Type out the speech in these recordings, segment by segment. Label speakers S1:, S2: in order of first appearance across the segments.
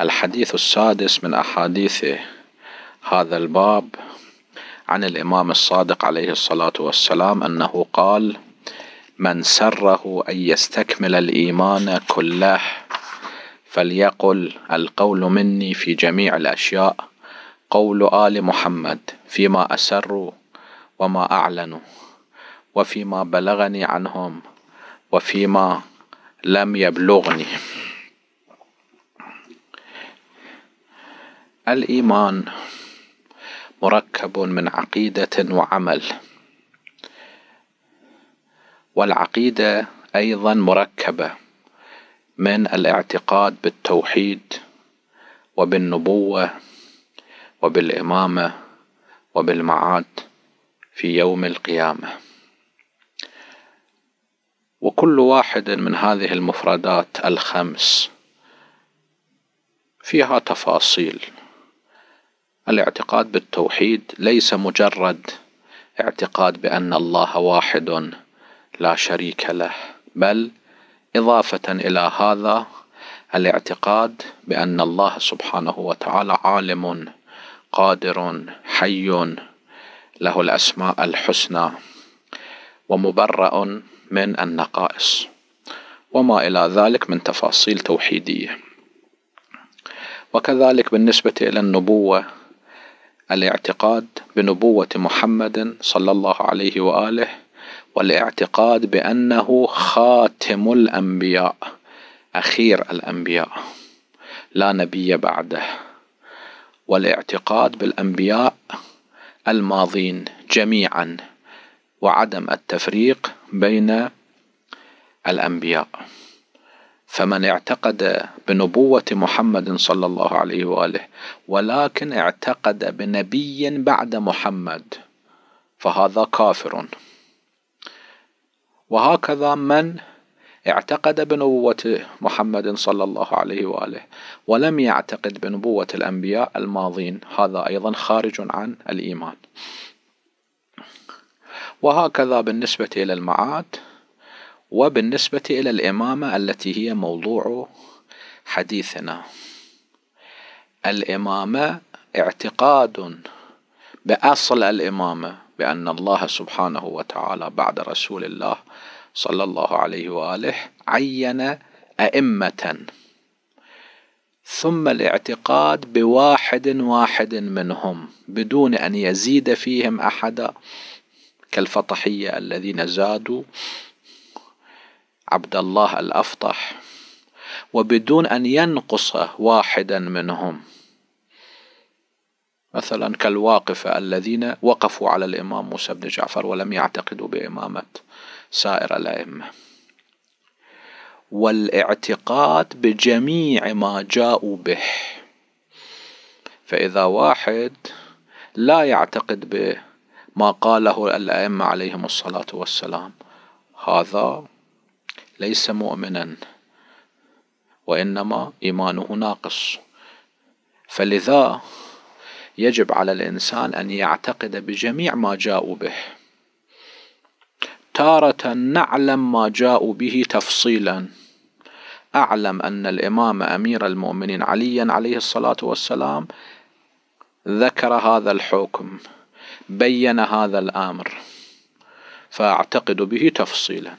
S1: الحديث السادس من أحاديث هذا الباب عن الإمام الصادق عليه الصلاة والسلام أنه قال من سره أن يستكمل الإيمان كله فليقل القول مني في جميع الأشياء قول آل محمد فيما أسروا وما أعلنوا وفيما بلغني عنهم وفيما لم يبلغني الإيمان مركب من عقيدة وعمل والعقيدة أيضا مركبة من الاعتقاد بالتوحيد وبالنبوة وبالإمامة وبالمعاد في يوم القيامة وكل واحد من هذه المفردات الخمس فيها تفاصيل الاعتقاد بالتوحيد ليس مجرد اعتقاد بان الله واحد لا شريك له بل اضافه الى هذا الاعتقاد بان الله سبحانه وتعالى عالم قادر حي له الاسماء الحسنى ومبرأ من النقائص وما الى ذلك من تفاصيل توحيديه وكذلك بالنسبه الى النبوه الاعتقاد بنبوة محمد صلى الله عليه وآله والاعتقاد بأنه خاتم الأنبياء أخير الأنبياء لا نبي بعده والاعتقاد بالأنبياء الماضين جميعا وعدم التفريق بين الأنبياء فمن اعتقد بنبوة محمد صلى الله عليه واله ولكن اعتقد بنبي بعد محمد فهذا كافر وهكذا من اعتقد بنبوة محمد صلى الله عليه واله ولم يعتقد بنبوة الانبياء الماضين هذا ايضا خارج عن الايمان وهكذا بالنسبة الى المعاد وبالنسبة إلى الإمامة التي هي موضوع حديثنا الإمامة اعتقاد بأصل الإمامة بأن الله سبحانه وتعالى بعد رسول الله صلى الله عليه وآله عين أئمة ثم الاعتقاد بواحد واحد منهم بدون أن يزيد فيهم أحدا كالفطحية الذين زادوا عبد الله الأفطح وبدون أن ينقص واحدا منهم مثلا كالواقفة الذين وقفوا على الإمام موسى بن جعفر ولم يعتقدوا بإمامة سائر الأئمة والاعتقاد بجميع ما جاءوا به فإذا واحد لا يعتقد بما قاله الأئمة عليهم الصلاة والسلام هذا ليس مؤمنا وإنما إيمانه ناقص فلذا يجب على الإنسان أن يعتقد بجميع ما جاءوا به تارة نعلم ما جاءوا به تفصيلا أعلم أن الإمام أمير المؤمنين عليا عليه الصلاة والسلام ذكر هذا الحكم بين هذا الأمر فأعتقد به تفصيلا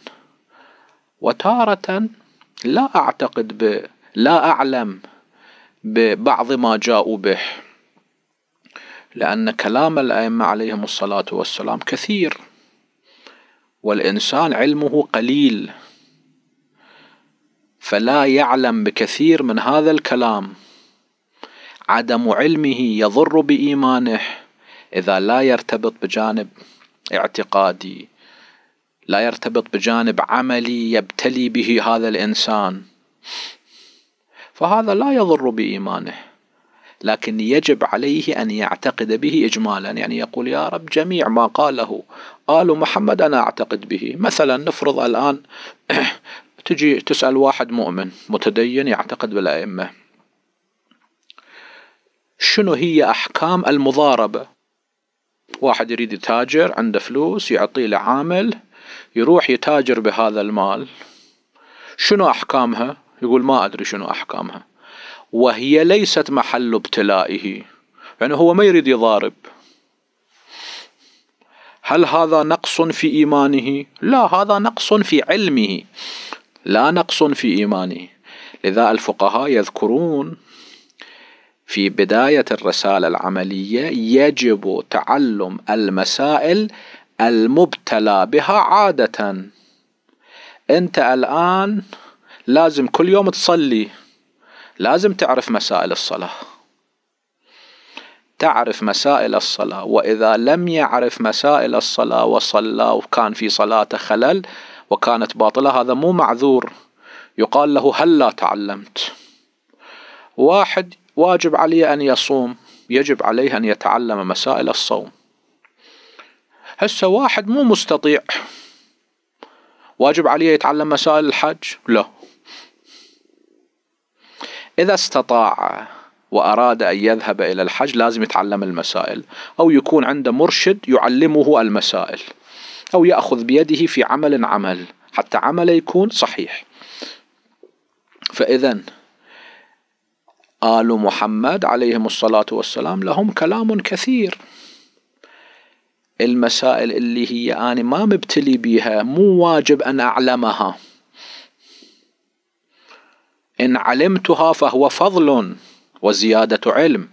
S1: وتارة لا أعتقد ب لا أعلم ببعض ما جاءوا به لأن كلام الأئمة عليهم الصلاة والسلام كثير والإنسان علمه قليل فلا يعلم بكثير من هذا الكلام عدم علمه يضر بإيمانه إذا لا يرتبط بجانب اعتقادي لا يرتبط بجانب عملي يبتلي به هذا الانسان فهذا لا يضر بايمانه لكن يجب عليه ان يعتقد به اجمالا يعني يقول يا رب جميع ما قاله ال محمد انا اعتقد به مثلا نفرض الان تجي تسال واحد مؤمن متدين يعتقد بالائمه شنو هي احكام المضاربه واحد يريد يتاجر عنده فلوس يعطيه لعامل يروح يتاجر بهذا المال شنو احكامها يقول ما ادري شنو احكامها وهي ليست محل ابتلائه يعني هو ما يريد يضارب هل هذا نقص في ايمانه لا هذا نقص في علمه لا نقص في ايمانه لذا الفقهاء يذكرون في بدايه الرساله العمليه يجب تعلم المسائل المبتلى بها عادة انت الان لازم كل يوم تصلي لازم تعرف مسائل الصلاة تعرف مسائل الصلاة وإذا لم يعرف مسائل الصلاة وصلى وكان في صلاته خلل وكانت باطلة هذا مو معذور يقال له هل لا تعلمت واحد واجب عليه أن يصوم يجب عليه أن يتعلم مسائل الصوم هسه واحد مو مستطيع واجب عليه يتعلم مسائل الحج لا إذا استطاع وأراد أن يذهب إلى الحج لازم يتعلم المسائل أو يكون عنده مرشد يعلمه المسائل أو يأخذ بيده في عمل عمل حتى عمله يكون صحيح فإذا آل محمد عليهم الصلاة والسلام لهم كلام كثير المسائل اللي هي أنا ما مبتلي بيها مو واجب أن أعلمها إن علمتها فهو فضل وزيادة علم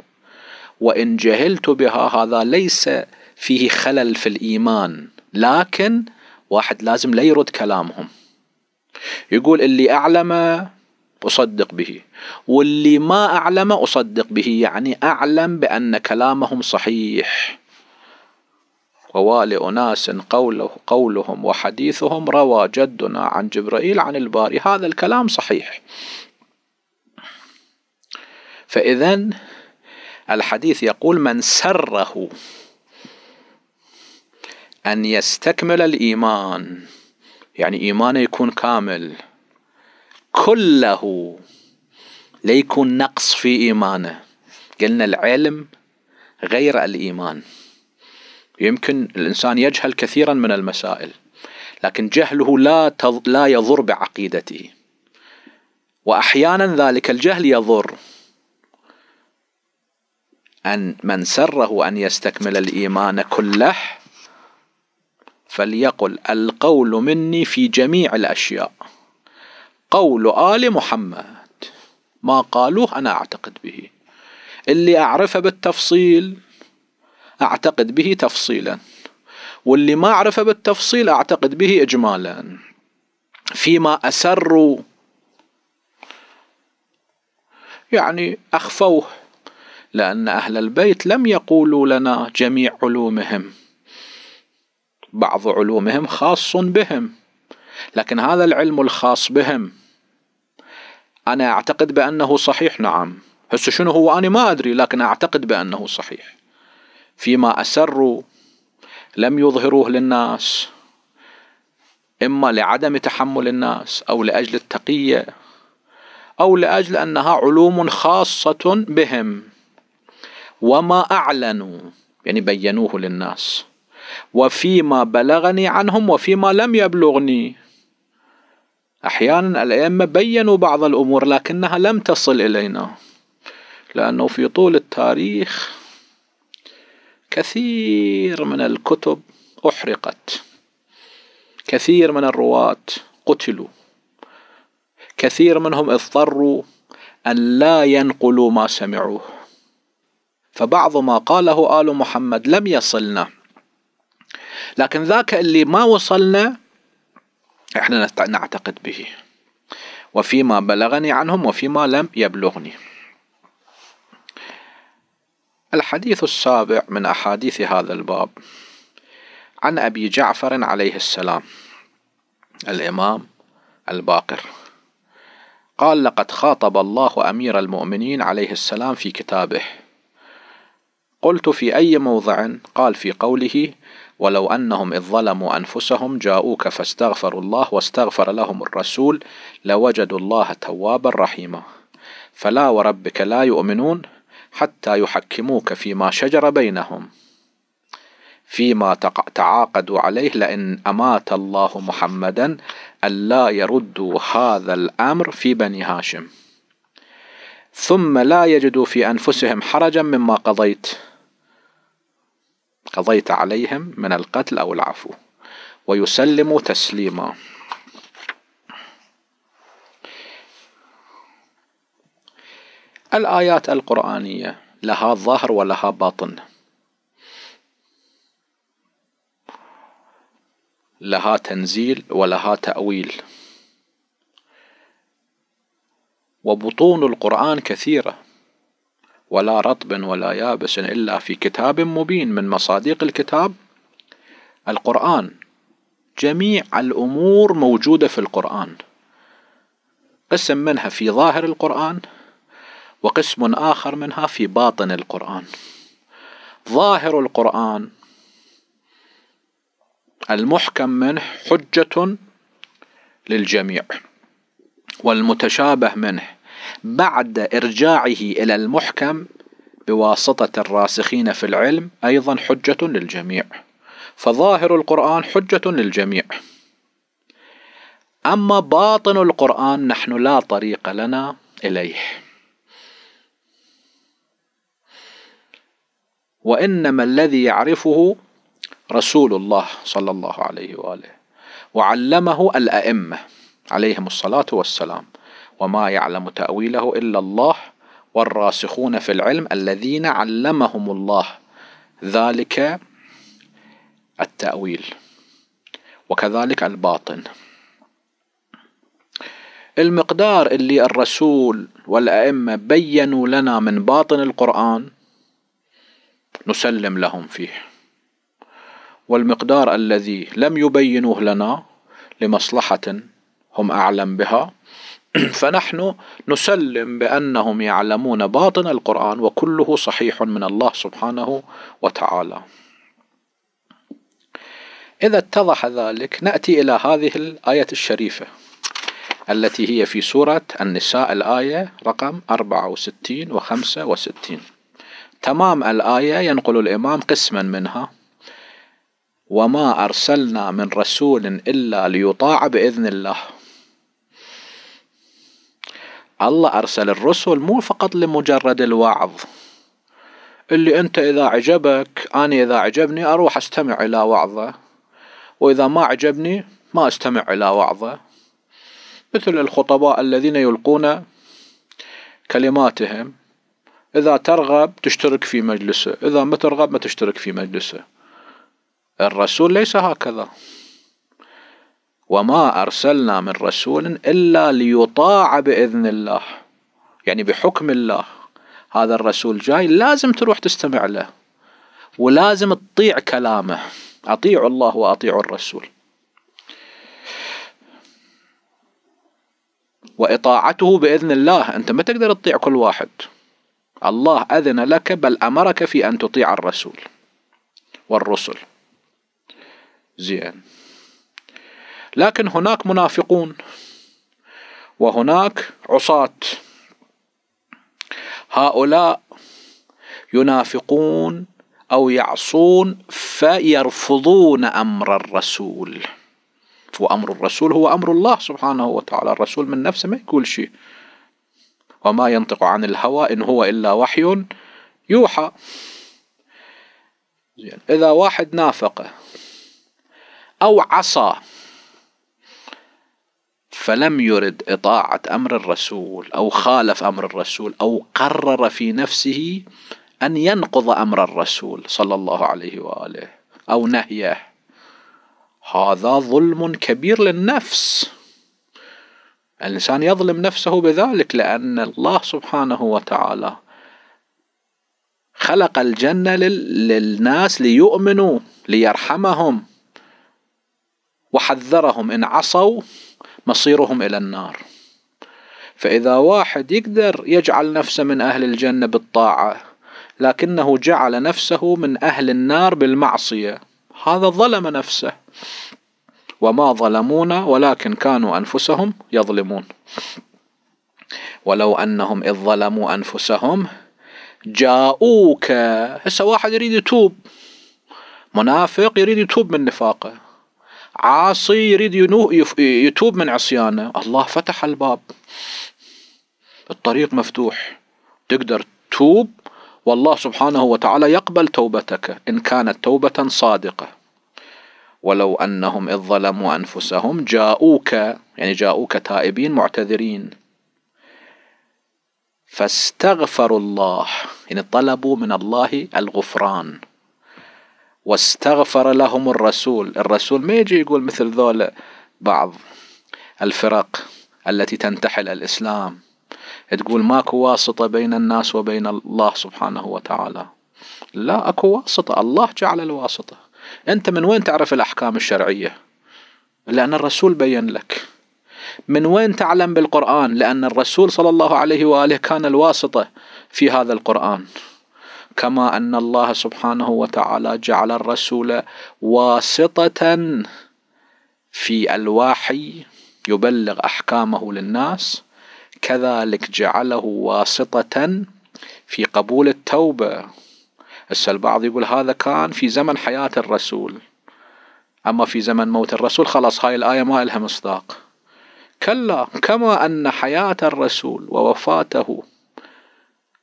S1: وإن جهلت بها هذا ليس فيه خلل في الإيمان لكن واحد لازم لا يرد كلامهم يقول اللي أعلمه أصدق به واللي ما أعلمه أصدق به يعني أعلم بأن كلامهم صحيح ووالئ أناس قوله قولهم وحديثهم روى جدنا عن جبرائيل عن الباري هذا الكلام صحيح فإذا الحديث يقول من سره أن يستكمل الإيمان يعني إيمانه يكون كامل كله ليكون نقص في إيمانه قلنا العلم غير الإيمان يمكن الإنسان يجهل كثيرا من المسائل لكن جهله لا تض... لا يضر بعقيدته واحيانا ذلك الجهل يضر ان من سره ان يستكمل الايمان كله فليقل القول مني في جميع الاشياء قول ال محمد ما قالوه انا اعتقد به اللي اعرفه بالتفصيل أعتقد به تفصيلا واللي ما أعرفه بالتفصيل أعتقد به إجمالا فيما أسروا يعني أخفوه لأن أهل البيت لم يقولوا لنا جميع علومهم بعض علومهم خاص بهم لكن هذا العلم الخاص بهم أنا أعتقد بأنه صحيح نعم هسه شنو هو أنا ما أدري لكن أعتقد بأنه صحيح فيما أسروا لم يظهروه للناس إما لعدم تحمل الناس أو لأجل التقية أو لأجل أنها علوم خاصة بهم وما أعلنوا يعني بينوه للناس وفيما بلغني عنهم وفيما لم يبلغني أحيانا الأئمة بينوا بعض الأمور لكنها لم تصل إلينا لأنه في طول التاريخ كثير من الكتب أحرقت كثير من الرواة قتلوا كثير منهم اضطروا أن لا ينقلوا ما سمعوه فبعض ما قاله آل محمد لم يصلنا لكن ذاك اللي ما وصلنا احنا نعتقد به وفيما بلغني عنهم وفيما لم يبلغني الحديث السابع من أحاديث هذا الباب عن أبي جعفر عليه السلام الإمام الباقر قال لقد خاطب الله أمير المؤمنين عليه السلام في كتابه قلت في أي موضع قال في قوله ولو أنهم إذ ظلموا أنفسهم جاءوك فاستغفروا الله واستغفر لهم الرسول لوجدوا الله توابا رحيما فلا وربك لا يؤمنون حتى يحكموك فيما شجر بينهم فيما تعاقدوا عليه لئن أمات الله محمدا ألا يردوا هذا الأمر في بني هاشم ثم لا يجدوا في أنفسهم حرجا مما قضيت قضيت عليهم من القتل أو العفو ويسلموا تسليما الآيات القرآنية لها ظهر ولها باطن لها تنزيل ولها تأويل وبطون القرآن كثيرة ولا رطب ولا يابس إلا في كتاب مبين من مصادق الكتاب القرآن جميع الأمور موجودة في القرآن قسم منها في ظاهر القرآن وقسم آخر منها في باطن القرآن ظاهر القرآن المحكم منه حجة للجميع والمتشابه منه بعد إرجاعه إلى المحكم بواسطة الراسخين في العلم أيضا حجة للجميع فظاهر القرآن حجة للجميع أما باطن القرآن نحن لا طريق لنا إليه وإنما الذي يعرفه رسول الله صلى الله عليه وآله وعلمه الأئمة عليهم الصلاة والسلام وما يعلم تأويله إلا الله والراسخون في العلم الذين علمهم الله ذلك التأويل وكذلك الباطن المقدار اللي الرسول والأئمة بينوا لنا من باطن القرآن نسلم لهم فيه والمقدار الذي لم يبينوه لنا لمصلحة هم أعلم بها فنحن نسلم بأنهم يعلمون باطن القرآن وكله صحيح من الله سبحانه وتعالى إذا اتضح ذلك نأتي إلى هذه الآية الشريفة التي هي في سورة النساء الآية رقم 64 و 65 تمام الآية ينقل الإمام قسما منها وما أرسلنا من رسول إلا ليطاع بإذن الله الله أرسل الرسل مو فقط لمجرد الوعظ اللي أنت إذا عجبك أنا إذا عجبني أروح أستمع إلى وعظه وإذا ما عجبني ما أستمع إلى وعظه مثل الخطباء الذين يلقون كلماتهم إذا ترغب تشترك في مجلسه إذا ما ترغب ما تشترك في مجلسه الرسول ليس هكذا وما أرسلنا من رسول إلا ليطاع بإذن الله يعني بحكم الله هذا الرسول جاي لازم تروح تستمع له ولازم تطيع كلامه أطيع الله وأطيع الرسول وإطاعته بإذن الله أنت ما تقدر تطيع كل واحد الله أذن لك بل أمرك في أن تطيع الرسول والرسل زين لكن هناك منافقون وهناك عصاة هؤلاء ينافقون أو يعصون فيرفضون أمر الرسول وأمر الرسول هو أمر الله سبحانه وتعالى الرسول من نفسه ما يقول شيء وما ينطق عن الهوى إن هو إلا وحي يوحى إذا واحد نافقه أو عصى فلم يرد إطاعة أمر الرسول أو خالف أمر الرسول أو قرر في نفسه أن ينقض أمر الرسول صلى الله عليه وآله أو نهيه هذا ظلم كبير للنفس الإنسان يظلم نفسه بذلك لأن الله سبحانه وتعالى خلق الجنة للناس ليؤمنوا ليرحمهم وحذرهم إن عصوا مصيرهم إلى النار فإذا واحد يقدر يجعل نفسه من أهل الجنة بالطاعة لكنه جعل نفسه من أهل النار بالمعصية هذا ظلم نفسه وما ظلمونا ولكن كانوا أنفسهم يظلمون ولو أنهم إذ ظلموا أنفسهم جاءوك هسه واحد يريد يتوب منافق يريد يتوب من نفاقه عاصي يريد يتوب من عصيانه الله فتح الباب الطريق مفتوح تقدر توب والله سبحانه وتعالى يقبل توبتك إن كانت توبة صادقة ولو أنهم إذ ظلموا أنفسهم جاءوك يعني جاءوك تائبين معتذرين فاستغفروا الله يعني طلبوا من الله الغفران واستغفر لهم الرسول الرسول ما يجي يقول مثل ذول بعض الفرق التي تنتحل الإسلام تقول ماكو واسطة بين الناس وبين الله سبحانه وتعالى لا أكو واسطة الله جعل الواسطة انت من وين تعرف الاحكام الشرعيه لان الرسول بين لك من وين تعلم بالقران لان الرسول صلى الله عليه واله كان الواسطه في هذا القران كما ان الله سبحانه وتعالى جعل الرسول واسطه في الوحي يبلغ احكامه للناس كذلك جعله واسطه في قبول التوبه هسه البعض يقول هذا كان في زمن حياة الرسول أما في زمن موت الرسول خلاص هاي الآية ما لها مصداق كلا كما أن حياة الرسول ووفاته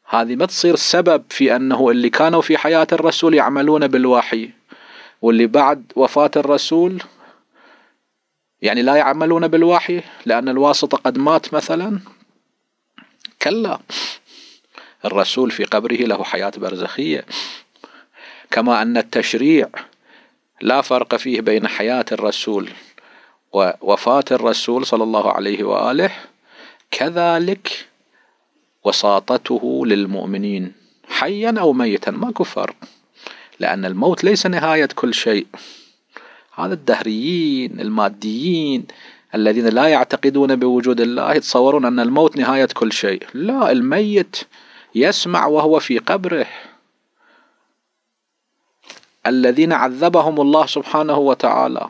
S1: هذه ما تصير سبب في أنه اللي كانوا في حياة الرسول يعملون بالوحي واللي بعد وفاة الرسول يعني لا يعملون بالوحي لأن الواسطة قد مات مثلا كلا الرسول في قبره له حياة برزخية كما أن التشريع لا فرق فيه بين حياة الرسول ووفاة الرسول صلى الله عليه وآله كذلك وساطته للمؤمنين حيا أو ميتا ما كفر لأن الموت ليس نهاية كل شيء هذا الدهريين الماديين الذين لا يعتقدون بوجود الله يتصورون أن الموت نهاية كل شيء لا الميت يسمع وهو في قبره الذين عذبهم الله سبحانه وتعالى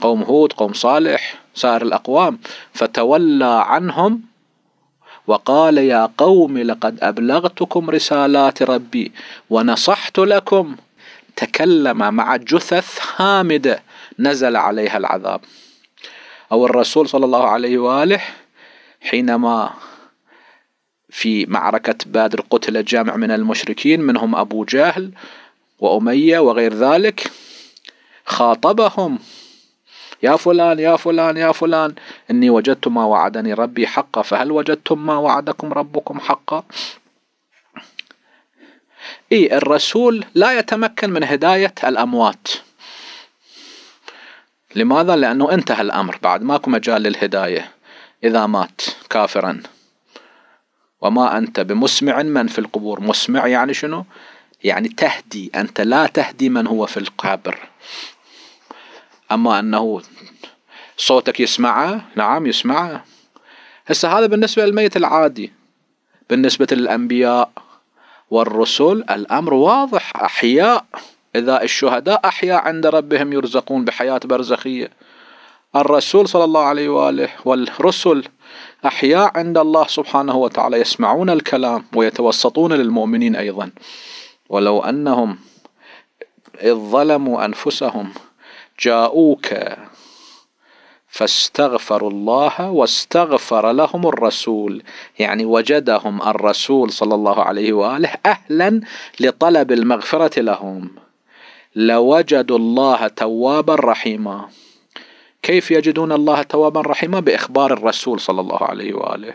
S1: قوم هود قوم صالح سائر الأقوام فتولى عنهم وقال يا قوم لقد أبلغتكم رسالات ربي ونصحت لكم تكلم مع جثث هامدة نزل عليها العذاب أو الرسول صلى الله عليه وآله حينما في معركة بدر قتل جامع من المشركين منهم أبو جهل وأمية وغير ذلك خاطبهم يا فلان يا فلان يا فلان إني وجدت ما وعدني ربي حقا فهل وجدتم ما وعدكم ربكم حقا إيه الرسول لا يتمكن من هداية الأموات لماذا؟ لأنه انتهى الأمر بعد ماكو مجال للهداية إذا مات كافرا وما أنت بمسمع من في القبور مسمع يعني شنو يعني تهدي أنت لا تهدي من هو في القبر أما أنه صوتك يسمعه نعم يسمعه هسه هذا بالنسبة للميت العادي بالنسبة للأنبياء والرسل الأمر واضح أحياء إذا الشهداء أحياء عند ربهم يرزقون بحياة برزخية الرسول صلى الله عليه وآله والرسل أحياء عند الله سبحانه وتعالى يسمعون الكلام ويتوسطون للمؤمنين أيضا ولو أنهم إذ ظلموا أنفسهم جاءوك فاستغفروا الله واستغفر لهم الرسول يعني وجدهم الرسول صلى الله عليه واله اهلا لطلب المغفره لهم لوجدوا الله توابا رحيما كيف يجدون الله توابا رحيما باخبار الرسول صلى الله عليه واله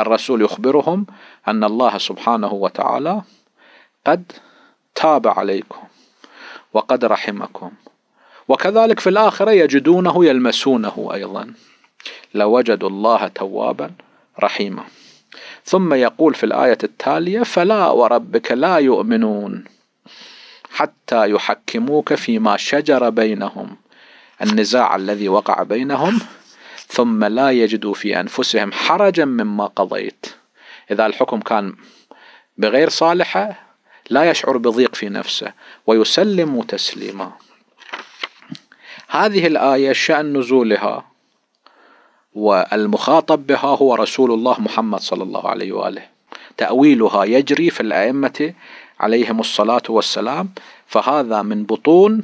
S1: الرسول يخبرهم ان الله سبحانه وتعالى قد تاب عليكم وقد رحمكم وكذلك في الاخره يجدونه يلمسونه ايضا لوجدوا الله توابا رحيما ثم يقول في الايه التاليه فلا وربك لا يؤمنون حتى يحكموك فيما شجر بينهم النزاع الذي وقع بينهم ثم لا يجدوا في أنفسهم حرجا مما قضيت إذا الحكم كان بغير صالحة لا يشعر بضيق في نفسه ويسلم تسليما هذه الآية شأن نزولها والمخاطب بها هو رسول الله محمد صلى الله عليه وآله تأويلها يجري في الأئمة عليهم الصلاة والسلام فهذا من بطون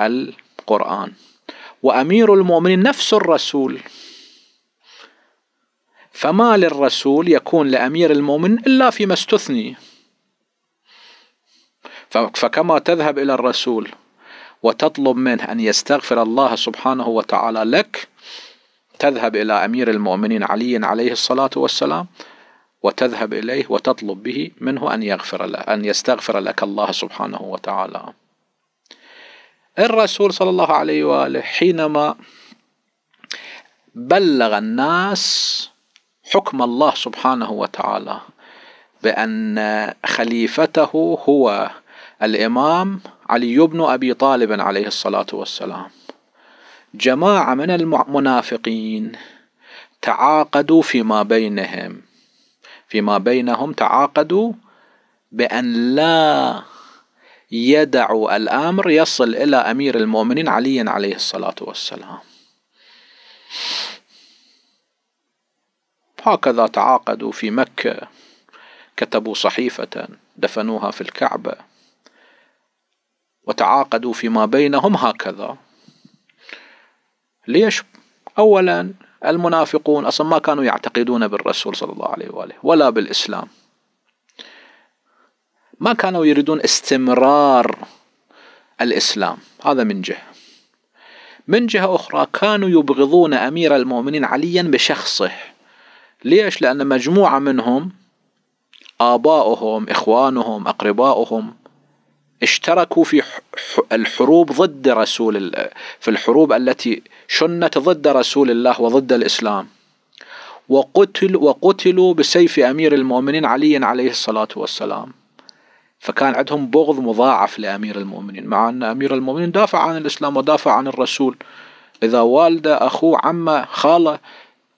S1: ال القرآن وأمير المؤمنين نفس الرسول فما للرسول يكون لأمير المؤمن إلا فيما استثني فكما تذهب إلى الرسول وتطلب منه أن يستغفر الله سبحانه وتعالى لك تذهب إلى أمير المؤمنين علي عليه الصلاة والسلام وتذهب إليه وتطلب به منه أن يغفر له أن يستغفر لك الله سبحانه وتعالى الرسول صلى الله عليه واله حينما بلغ الناس حكم الله سبحانه وتعالى بان خليفته هو الامام علي بن ابي طالب عليه الصلاه والسلام جماعه من المنافقين تعاقدوا فيما بينهم فيما بينهم تعاقدوا بان لا يدع الامر يصل الى امير المؤمنين علي عليه الصلاه والسلام. هكذا تعاقدوا في مكه كتبوا صحيفه دفنوها في الكعبه وتعاقدوا فيما بينهم هكذا ليش اولا المنافقون اصلا ما كانوا يعتقدون بالرسول صلى الله عليه واله ولا بالاسلام ما كانوا يريدون استمرار الإسلام هذا من جهة من جهة أخرى كانوا يبغضون أمير المؤمنين عليا بشخصه ليش؟ لأن مجموعة منهم آباؤهم إخوانهم أقرباؤهم اشتركوا في الحروب ضد رسول الله في الحروب التي شنت ضد رسول الله وضد الإسلام وقتل وقتلوا بسيف أمير المؤمنين علي عليه الصلاة والسلام فكان عندهم بغض مضاعف لأمير المؤمنين مع أن أمير المؤمنين دافع عن الإسلام ودافع عن الرسول إذا والده أخوه عمه خاله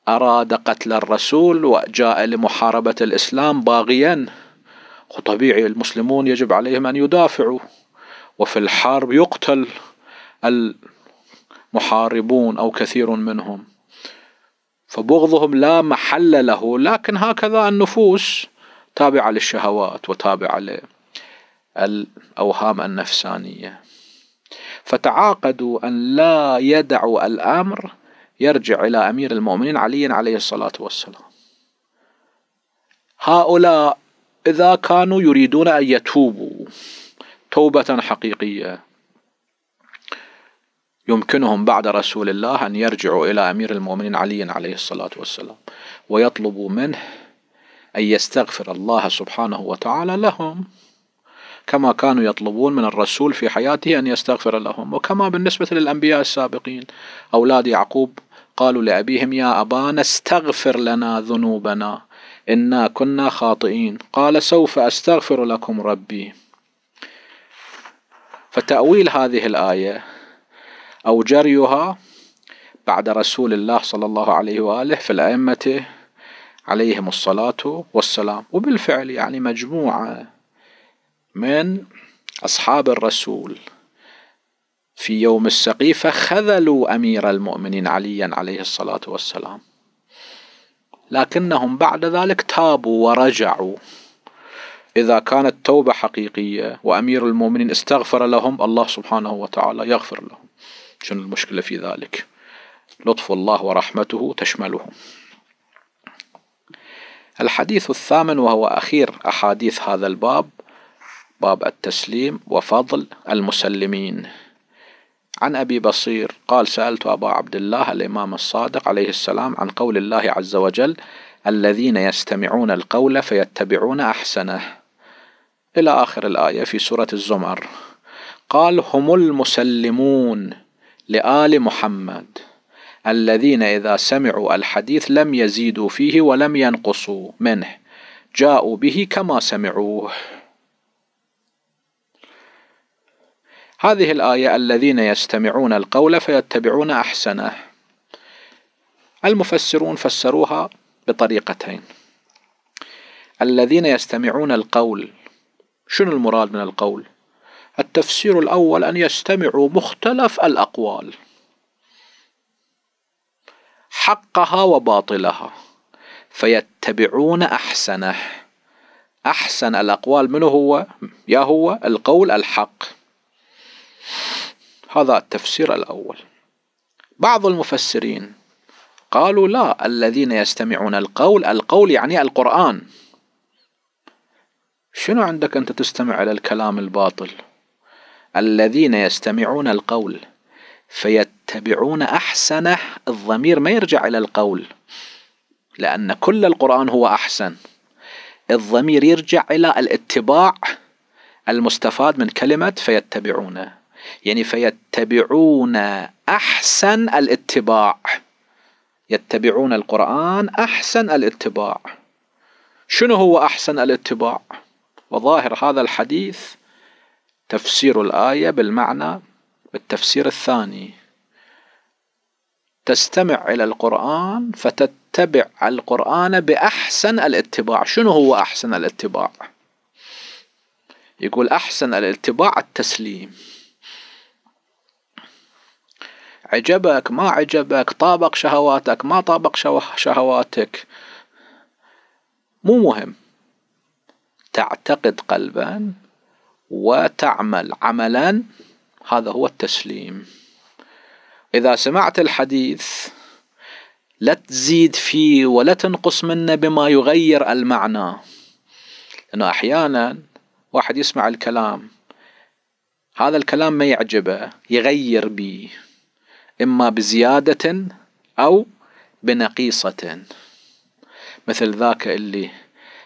S1: أراد قتل الرسول وجاء لمحاربة الإسلام باغيا وطبيعي المسلمون يجب عليهم أن يدافعوا وفي الحرب يقتل المحاربون أو كثير منهم فبغضهم لا محل له لكن هكذا النفوس تابعة للشهوات وتابعة الأوهام النفسانية فتعاقدوا أن لا يدعوا الأمر يرجع إلى أمير المؤمنين علي عليه الصلاة والسلام هؤلاء إذا كانوا يريدون أن يتوبوا توبة حقيقية يمكنهم بعد رسول الله أن يرجعوا إلى أمير المؤمنين علي عليه الصلاة والسلام ويطلبوا منه أن يستغفر الله سبحانه وتعالى لهم كما كانوا يطلبون من الرسول في حياته أن يستغفر لهم وكما بالنسبة للأنبياء السابقين أولاد يعقوب قالوا لأبيهم يا أبانا استغفر لنا ذنوبنا إنا كنا خاطئين قال سوف أستغفر لكم ربي فتأويل هذه الآية أو جريها بعد رسول الله صلى الله عليه وآله في الأئمة عليهم الصلاة والسلام وبالفعل يعني مجموعة من أصحاب الرسول في يوم السقيفة خذلوا أمير المؤمنين عليا عليه الصلاة والسلام لكنهم بعد ذلك تابوا ورجعوا إذا كانت توبة حقيقية وأمير المؤمنين استغفر لهم الله سبحانه وتعالى يغفر لهم شنو المشكلة في ذلك لطف الله ورحمته تشملهم الحديث الثامن وهو أخير أحاديث هذا الباب باب التسليم وفضل المسلمين عن أبي بصير قال سألت أبا عبد الله الإمام الصادق عليه السلام عن قول الله عز وجل الذين يستمعون القول فيتبعون أحسنه إلى آخر الآية في سورة الزمر قال هم المسلمون لآل محمد الذين إذا سمعوا الحديث لم يزيدوا فيه ولم ينقصوا منه جاءوا به كما سمعوه هذه الآية الذين يستمعون القول فيتبعون أحسنه المفسرون فسروها بطريقتين الذين يستمعون القول شنو المراد من القول التفسير الأول أن يستمعوا مختلف الأقوال حقها وباطلها فيتبعون أحسنه أحسن الأقوال من هو يا هو القول الحق هذا التفسير الأول بعض المفسرين قالوا لا الذين يستمعون القول القول يعني القرآن شنو عندك أنت تستمع إلى الكلام الباطل الذين يستمعون القول فيتبعون أحسنه الضمير ما يرجع إلى القول لأن كل القرآن هو أحسن الضمير يرجع إلى الاتباع المستفاد من كلمة فيتبعونه يعني فيتبعون أحسن الاتباع يتبعون القرآن أحسن الاتباع شنو هو أحسن الاتباع وظاهر هذا الحديث تفسير الآية بالمعنى بالتفسير الثاني تستمع إلى القرآن فتتبع القرآن بأحسن الاتباع شنو هو أحسن الاتباع يقول أحسن الاتباع التسليم عجبك ما عجبك طابق شهواتك ما طابق شهواتك مو مهم تعتقد قلبا وتعمل عملا هذا هو التسليم إذا سمعت الحديث لا تزيد فيه ولا تنقص منه بما يغير المعنى لأنه أحيانا واحد يسمع الكلام هذا الكلام ما يعجبه يغير بيه إما بزيادة أو بنقيصة مثل ذاك اللي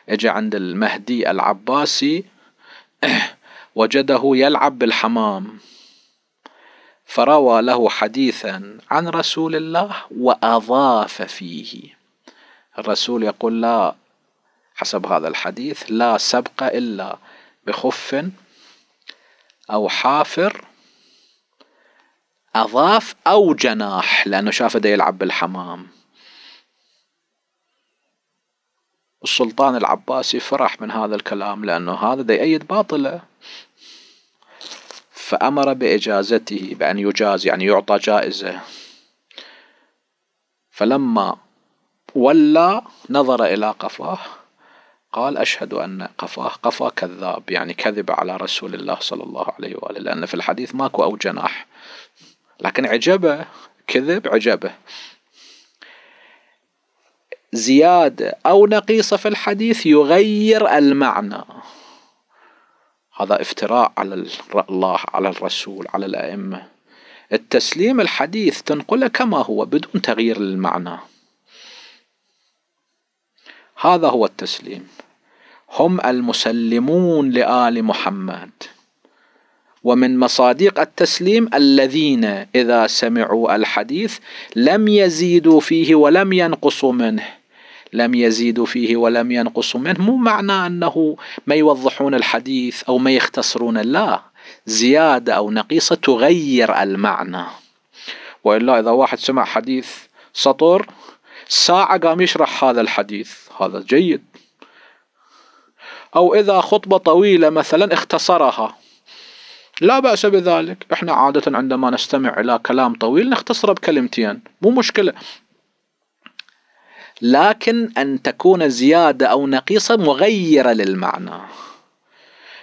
S1: اجى عند المهدي العباسي وجده يلعب بالحمام فروى له حديثا عن رسول الله وأضاف فيه الرسول يقول لا حسب هذا الحديث لا سبق إلا بخف أو حافر أضاف أو جناح لأنه شافه ده يلعب بالحمام السلطان العباسي فرح من هذا الكلام لأنه هذا ده يأيد باطله فأمر بإجازته بأن يجاز يعني يعطى جائزة فلما ولى نظر إلى قفاه قال أشهد أن قفاه قفا كذاب يعني كذب على رسول الله صلى الله عليه وآله لأن في الحديث ماكو أو جناح لكن عجبه كذب عجبه زيادة أو نقيصة في الحديث يغير المعنى هذا افتراء على الله على الرسول على الأئمة التسليم الحديث تنقله كما هو بدون تغيير للمعنى هذا هو التسليم هم المسلمون لآل محمد ومن مصادق التسليم الذين اذا سمعوا الحديث لم يزيدوا فيه ولم ينقصوا منه لم يزيدوا فيه ولم ينقصوا منه مو معنى انه ما يوضحون الحديث او ما يختصرون لا زياده او نقيصه تغير المعنى والا اذا واحد سمع حديث سطر ساعه قام يشرح هذا الحديث هذا جيد او اذا خطبه طويله مثلا اختصرها لا بأس بذلك احنا عادة عندما نستمع إلى كلام طويل نختصره بكلمتين مو مشكلة لكن أن تكون زيادة أو نقيصة مغيرة للمعنى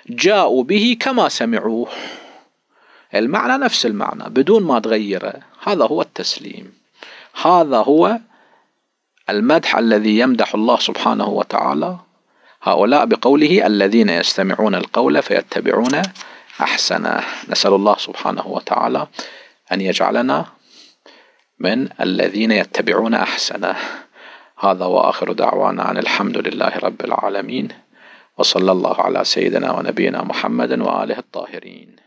S1: جاءوا به كما سمعوه المعنى نفس المعنى بدون ما تغيره هذا هو التسليم هذا هو المدح الذي يمدح الله سبحانه وتعالى هؤلاء بقوله الذين يستمعون القول فيتبعون أحسن نسأل الله سبحانه وتعالى أن يجعلنا من الذين يتبعون أحسنه هذا وآخر دعوانا عن الحمد لله رب العالمين وصلى الله على سيدنا ونبينا محمد وآله الطاهرين